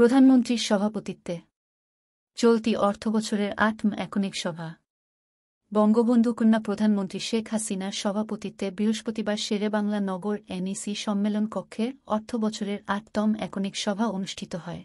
প্রধানমন্ত্রীর সভাপতিত্বে চলতি অর্থবছরের আট একনিক সভা বঙ্গবন্ধু কন্যা প্রধানমন্ত্রী শেখ হাসিনার সভাপতিত্বে বৃহস্পতিবার শেরেবাংলা নগর এনইসি সম্মেলন কক্ষে অর্থবছরের আটতম একনিক সভা অনুষ্ঠিত হয়